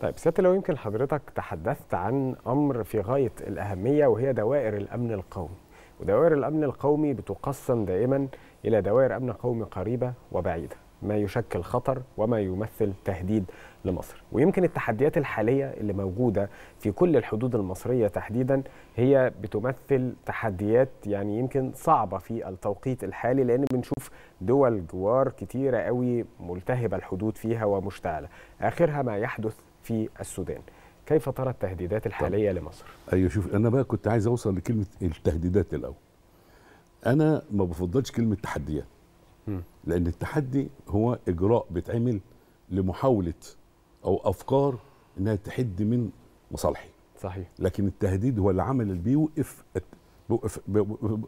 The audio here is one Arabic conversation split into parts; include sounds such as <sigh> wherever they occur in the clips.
طيب سياده لو يمكن حضرتك تحدثت عن امر في غايه الاهميه وهي دوائر الامن القومي ودوائر الامن القومي بتقسم دائما الى دوائر امن قومي قريبه وبعيده ما يشكل خطر وما يمثل تهديد لمصر ويمكن التحديات الحاليه اللي موجوده في كل الحدود المصريه تحديدا هي بتمثل تحديات يعني يمكن صعبه في التوقيت الحالي لان بنشوف دول جوار كتيره قوي ملتهبه الحدود فيها ومشتعله اخرها ما يحدث في السودان كيف ترى التهديدات الحالية طب. لمصر؟ أيوة شوف أنا بقى كنت عايز أوصل لكلمة التهديدات الأول أنا ما بفضلش كلمة تحديات لأن التحدي هو إجراء بيتعمل لمحاولة أو أفكار إنها تحد من مصالحي صحيح لكن التهديد هو العمل اللي بيوقف بيوقف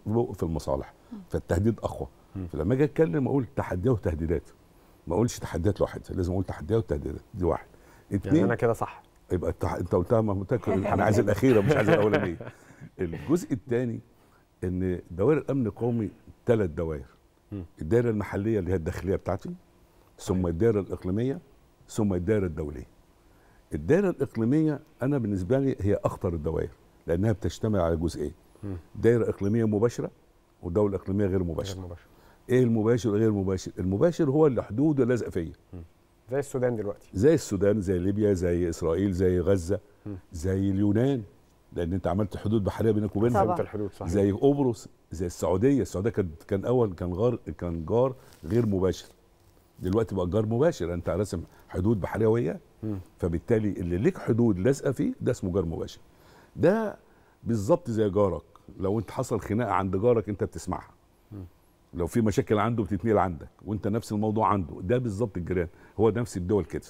بيوقف المصالح فالتهديد اقوى فلما اجي اتكلم اقول تحديات وتهديدات ما اقولش تحديات لوحدها لازم اقول تحديات وتهديدات دي واحد اتنين يعني انا كده صح يبقى انت انت قلتها متاكد انا عايز الاخيره مش عايز الاولانيه <laughs> الجزء الثاني ان دوائر الامن القومي ثلاث دوائر الدائره المحليه اللي هي الداخليه بتاعتي ثم أيوة. الدائره الاقليميه ثم الدائره الدوليه الدائره الاقليميه انا بالنسبه لي هي اخطر الدوائر لانها بتشتمل على جزئين دائره اقليميه مباشره ودوله اقليميه غير مباشره غير مباشر. ايه المباشر وغير المباشر المباشر هو اللي حدوده لازقه فيا زي السودان دلوقتي زي السودان زي ليبيا زي اسرائيل زي غزه زي اليونان لان انت عملت حدود بحريه بينك وبينها الحدود صحيح. زي قبرص زي السعوديه السعوديه كان كان اول كان غار كان جار غير مباشر دلوقتي بقى جار مباشر انت راسم حدود بحريه وياه فبالتالي اللي ليك حدود لازقه فيه ده اسمه جار مباشر ده بالظبط زي جارك لو انت حصل خناقه عند جارك انت بتسمعها لو في مشاكل عنده بتتنقل عندك وانت نفس الموضوع عنده ده بالظبط الجيران هو نفس الدول كده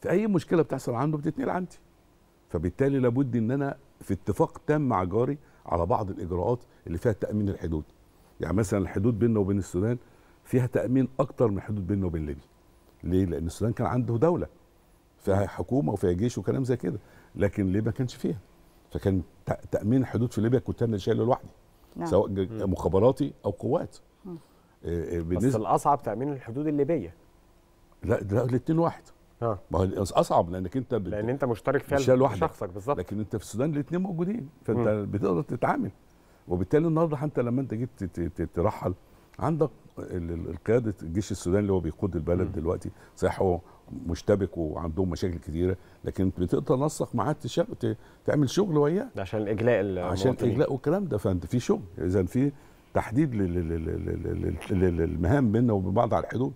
فاي مشكله بتحصل عنده بتتنقل عندي فبالتالي لابد ان انا في اتفاق تام مع جاري على بعض الاجراءات اللي فيها تامين الحدود يعني مثلا الحدود بيننا وبين السودان فيها تامين اكتر من الحدود بيننا وبين ليبيا ليه لان السودان كان عنده دوله فيها حكومه وفيها جيش وكلام زي كده لكن ليبيا ما كانش فيها فكان تامين الحدود في ليبيا كنت انا شايله لوحدي نعم. سواء مخابراتي او قوات آه، آه، بس الاصعب تامين الحدود الليبيه لا لا الاثنين واحد اه ما هو اصعب لانك انت بت... لان انت مشترك فيها لوحدك شخصك بالظبط لكن انت في السودان الاثنين موجودين فانت م. بتقدر تتعامل وبالتالي النهارده حتى لما انت جيت ترحل عندك القياده الجيش السوداني اللي هو بيقود البلد م. دلوقتي صحيح هو مشتبك وعندهم مشاكل كثيره لكن بتقدر تنسق معاه تعمل شغل وياه عشان اجلاء عشان اجلاء والكلام ده فانت في شغل اذا في تحديد للمهام بيننا وبين بعض على الحدود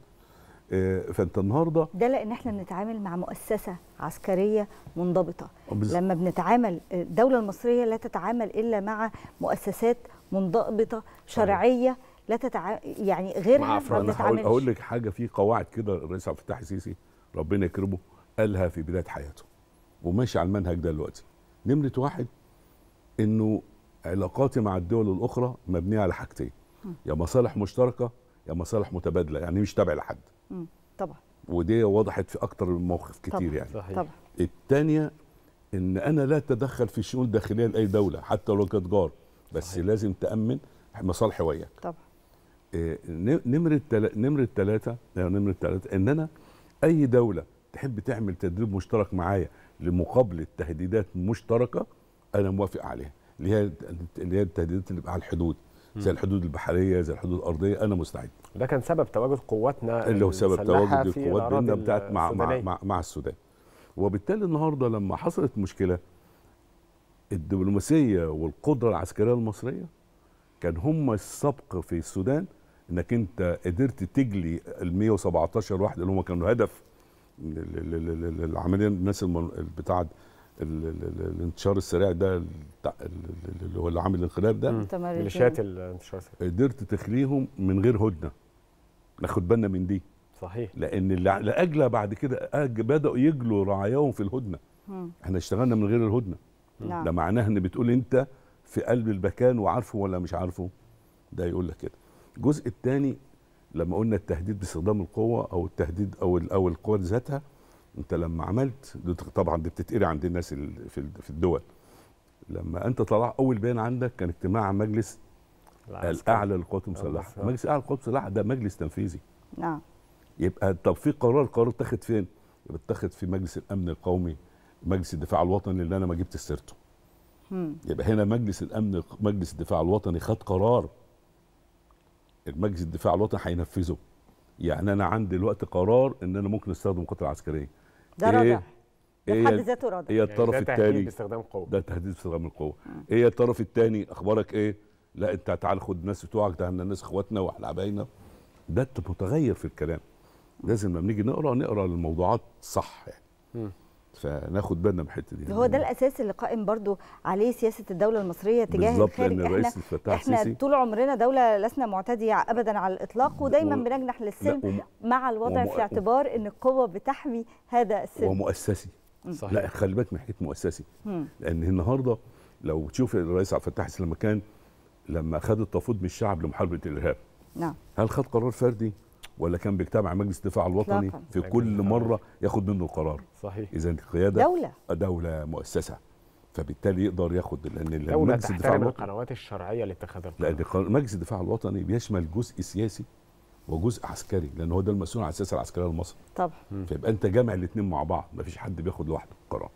آه، فانت النهارده ده لان احنا بنتعامل مع مؤسسه عسكريه منضبطه بز... لما بنتعامل آه، الدوله المصريه لا تتعامل الا مع مؤسسات منضبطه شرعيه لا تتع... يعني غيرها ما بنتعاملش اقول لك حاجه في قواعد كده الرئيس عبد الفتاح السيسي ربنا يكرمه قالها في بدايه حياته وماشي على المنهج ده دلوقتي نمره واحد انه علاقاتي مع الدول الاخرى مبنيه على حاجتين يا مصالح مشتركه يا مصالح متبادله يعني مش تابع لحد طبعا ودي وضحت في اكتر من موقف كتير طبعًا. يعني صحيح. طبعا الثانيه ان انا لا اتدخل في شؤون داخليه لاي دوله حتى لو كانت جار بس صحيح. لازم تامن مصالحي وياك طبعا آه، نمره نمره ثلاثه آه، نمره ثلاثه ان انا اي دوله تحب تعمل تدريب مشترك معايا لمقابله تهديدات مشتركه انا موافق عليها اللي هي اللي هي التهديدات اللي على الحدود زي الحدود البحريه زي الحدود الارضيه انا مستعد ده كان سبب تواجد قواتنا اللي هو سبب تواجد القوات بيننا بتاعت مع, مع مع مع السودان وبالتالي النهارده لما حصلت مشكله الدبلوماسيه والقدره العسكريه المصريه كان هم السبق في السودان انك انت قدرت تجلي ال 117 واحد اللي هم كانوا هدف العمليه الناس بتاعت الانتشار السريع ده اللي هو اللي عامل الانقلاب ده ميليشيات الانتشار السريع قدرت تخليهم من غير هدنه ناخد بالنا من دي صحيح لان لاجل بعد كده بداوا يجلوا رعاياهم في الهدنه مم. احنا اشتغلنا من غير الهدنه ده نعم. معناه ان بتقول انت في قلب المكان وعارفه ولا مش عارفه ده يقول لك كده الجزء الثاني لما قلنا التهديد باستخدام القوه او التهديد او او القوه ذاتها انت لما عملت طبعا دي بتتقري عند الناس في الدول لما انت طلع اول بيان عندك كان اجتماع مجلس الاعلى للقوات المسلحه مجلس الاعلى للقوات المسلحه ده مجلس تنفيذي نعم يبقى طب في قرار القرار اتخذ فين يبقى اتخذ في مجلس الامن القومي مجلس الدفاع الوطني اللي انا ما جبت سيرته يبقى هنا مجلس الامن مجلس الدفاع الوطني خد قرار المجلس الدفاع الوطني هينفذه يعني انا عندي دلوقتي قرار ان انا ممكن استخدم القوات العسكريه ده رادع إيه؟ ده في إيه حد ذاته رادع ايه الطرف يعني الثاني باستخدام القوه ده تهديد باستخدام القوه ايه الطرف الثاني اخبارك ايه لا انت تعال خد الناس بتوعك ده احنا الناس اخواتنا واحنا عباينا ده متغير في الكلام لازم لما نيجي نقرا نقرا الموضوعات صح يعني فناخد بالنا من الحته دي هو ده الاساس اللي قائم برضو عليه سياسه الدوله المصريه تجاه بالظبط لان الرئيس الفتاح احنا سيسي طول عمرنا دوله لسنا معتديه ابدا على الاطلاق ودايما و... بنجنح للسلم وم... مع الوضع وم... في اعتبار ان القوه بتحمي هذا السلم ومؤسسي صحيح لا خلي بالك من حكايه مؤسسي مم. لان النهارده لو تشوف الرئيس عبد الفتاح السيسي لما كان لما خد التفويض من الشعب لمحاربه الارهاب نعم هل خد قرار فردي؟ ولا كان بيجتمع مجلس الدفاع الوطني إطلاقاً. في كل مره ياخد منه القرار صحيح اذا القياده دوله دوله مؤسسه فبالتالي يقدر ياخد لان مجلس الدفاع الوطني القنوات الشرعيه لاتخاذ القرار لان مجلس الدفاع الوطني بيشمل جزء سياسي وجزء عسكري لان هو ده المسؤول عن السياسه العسكريه لمصر طبعا فيبقى انت جامع الاثنين مع بعض ما فيش حد بياخد لوحده القرار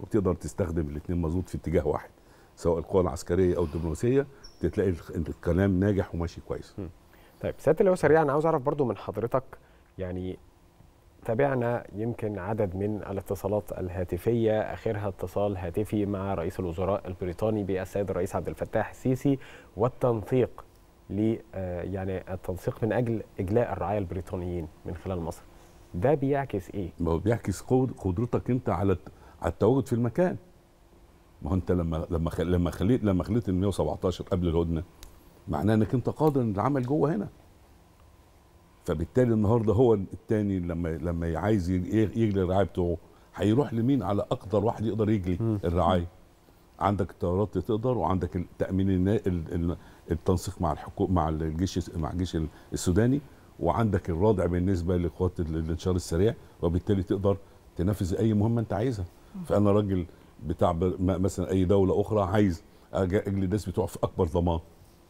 وبتقدر تستخدم الاثنين مظبوط في اتجاه واحد سواء القوى العسكريه او الدبلوماسيه تلاقي الكلام ناجح وماشي كويس م. طيب سياده اللواء سريعا انا عاوز اعرف برضو من حضرتك يعني تابعنا يمكن عدد من الاتصالات الهاتفية آخرها اتصال هاتفي مع رئيس الوزراء البريطاني بالسيد الرئيس عبد الفتاح السيسي والتنسيق ل آه، يعني التنسيق من أجل إجلاء الرعايا البريطانيين من خلال مصر ده بيعكس إيه؟ ما هو بيعكس قدرتك أنت على على التواجد في المكان ما هو أنت لما لما لما خليت لما خليت ال 117 قبل الهدنة معناه انك انت قادر للعمل جوه هنا فبالتالي النهارده هو الثاني لما لما عايز يجري الرعايه بتوعه هيروح لمين على اقدر واحد يقدر يجري الرعايه عندك الطيارات تقدر وعندك التامين التنسيق مع الحكومه مع الجيش مع الجيش السوداني وعندك الرادع بالنسبه لقوات الانتشار السريع وبالتالي تقدر تنفذ اي مهمه انت عايزها فانا راجل بتاع مثلا اي دوله اخرى عايز اجلي الناس بتوع في اكبر ضمان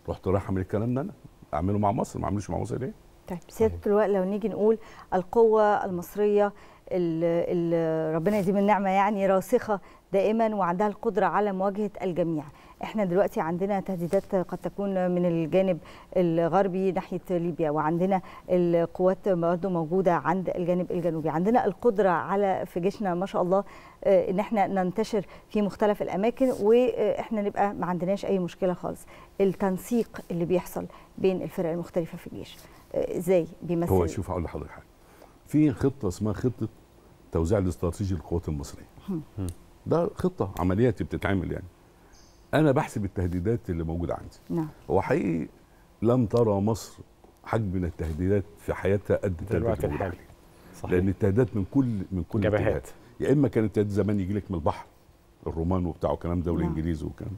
رحت رايح اعمل الكلام ده انا اعمله مع مصر ما اعملوش مع مصر ليه؟ طيب سياده اللواء لو نيجي نقول القوه المصريه ال ال ربنا يديم النعمه يعني راسخه دائما وعندها القدره على مواجهه الجميع احنا دلوقتي عندنا تهديدات قد تكون من الجانب الغربي ناحيه ليبيا وعندنا القوات برضه موجوده عند الجانب الجنوبي عندنا القدره على في جيشنا ما شاء الله آه، ان احنا ننتشر في مختلف الاماكن واحنا نبقى ما عندناش اي مشكله خالص التنسيق اللي بيحصل بين الفرق المختلفه في الجيش آه، ازاي بيمثل هو شوف اقول لحضرتك حاجه في خطه اسمها خطه توزيع الاستراتيجي للقوات المصريه ده خطه عملياتي بتتعمل يعني انا بحسب التهديدات اللي موجوده عندي نعم هو حقيقي لم ترى مصر حجم من التهديدات في حياتها قد الوقت الحالي صحيح. لان التهديدات من كل من كل الجبهات يا اما كانت تهديد زمان يجي لك من البحر الرومان وبتاع وكلام ده نعم. والانجليز وكلام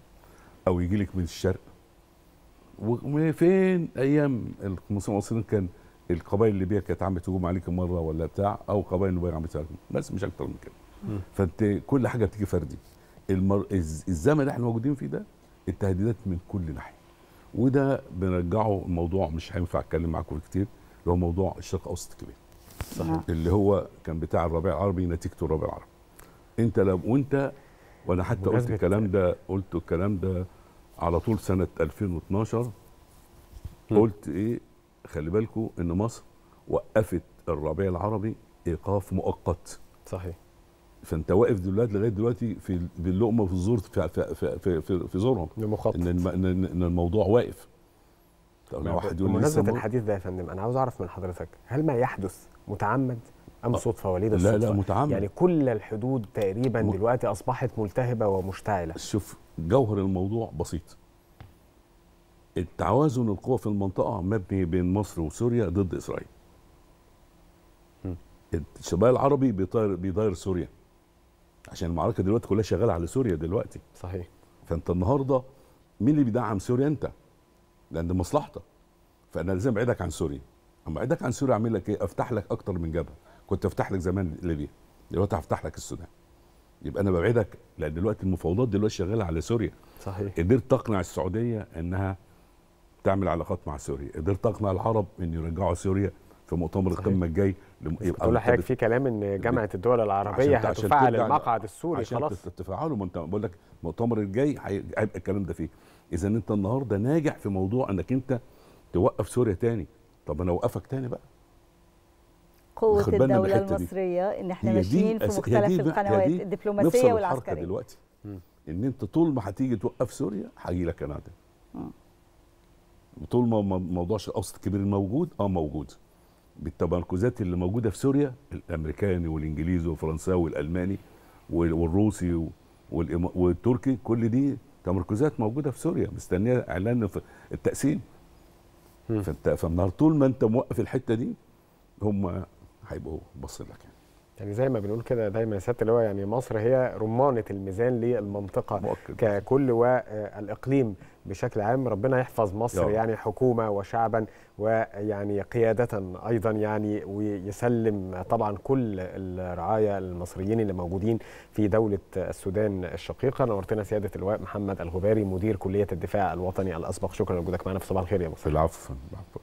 او يجي لك من الشرق وفين ايام المصريين كان القبائل الليبيه كانت عم تهجم عليك مره ولا بتاع او قبائل نوبيه عملت تهجم بس مش اكتر من كده فانت كل حاجه بتيجي فردي المر... الزمن اللي احنا موجودين فيه ده التهديدات من كل ناحيه وده بنرجعه الموضوع مش هينفع اتكلم معاكم كتير اللي هو موضوع الشرق الاوسط الكبير صحيح نعم. اللي هو كان بتاع الربيع العربي نتيجته الربيع العربي انت لو وانت وانا حتى قلت الكلام ده قلت الكلام ده على طول سنه 2012 قلت ايه خلي بالكم ان مصر وقفت الربيع العربي ايقاف مؤقت صحيح فانت واقف دلوقتي لغايه دلوقتي في باللقمه في الزور في في في في, في زورهم ان ان الموضوع واقف طب واحد يقول بمناسبه الحديث ده يا فندم انا عاوز اعرف من حضرتك هل ما يحدث متعمد ام صدفه آه. وليد الصدفه؟ لا لا متعمد يعني كل الحدود تقريبا م... دلوقتي اصبحت ملتهبه ومشتعله شوف جوهر الموضوع بسيط التوازن القوى في المنطقه مبني بين مصر وسوريا ضد اسرائيل الشباب العربي بيطير بيطير سوريا عشان المعركه دلوقتي كلها شغاله على سوريا دلوقتي صحيح فانت النهارده مين اللي بيدعم سوريا انت لان دي مصلحتك فانا لازم ابعدك عن سوريا اما ابعدك عن سوريا اعمل لك ايه افتح لك اكتر من جبهه كنت افتح لك زمان ليبيا دلوقتي هفتح لك السودان يبقى انا ببعدك لان دلوقتي المفاوضات دلوقتي شغاله على سوريا صحيح قدرت تقنع السعوديه انها تعمل علاقات مع سوريا قدرت اقنع العرب ان يرجعوا سوريا في مؤتمر القمه الجاي يبقى ولا لحضرتك في كلام ان جامعه الدول العربيه هتفعل المقعد السوري عشان خلاص تفعله ما انت بقول لك المؤتمر الجاي هيبقى الكلام ده فيه اذا انت النهارده ناجح في موضوع انك انت توقف سوريا تاني طب انا اوقفك تاني بقى قوه الدوله المصريه ان احنا ماشيين في مختلف القنوات الدبلوماسيه والعسكريه دلوقتي ان انت طول ما هتيجي توقف سوريا هاجي لك انا ده طول ما موضوع الشرق الاوسط الكبير موجود اه موجود بالتمركزات اللي موجوده في سوريا الامريكاني والانجليزي والفرنساوي والالماني والروسي والتركي كل دي تمركزات موجوده في سوريا مستنيه اعلان التقسيم فانت فمن طول ما انت موقف الحته دي هم هيبقوا باصين لك يعني. يعني زي ما بنقول كده دايما يا سياده اللي هو يعني مصر هي رمانه الميزان للمنطقه مؤكد. ككل والاقليم بشكل عام ربنا يحفظ مصر يوم. يعني حكومه وشعبا ويعني قياده ايضا يعني ويسلم طبعا كل الرعايا المصريين اللي موجودين في دوله السودان الشقيقه نورتنا سياده اللواء محمد الغباري مدير كليه الدفاع الوطني الاسبق شكرا لوجودك معنا في صباح الخير يا مصر العفو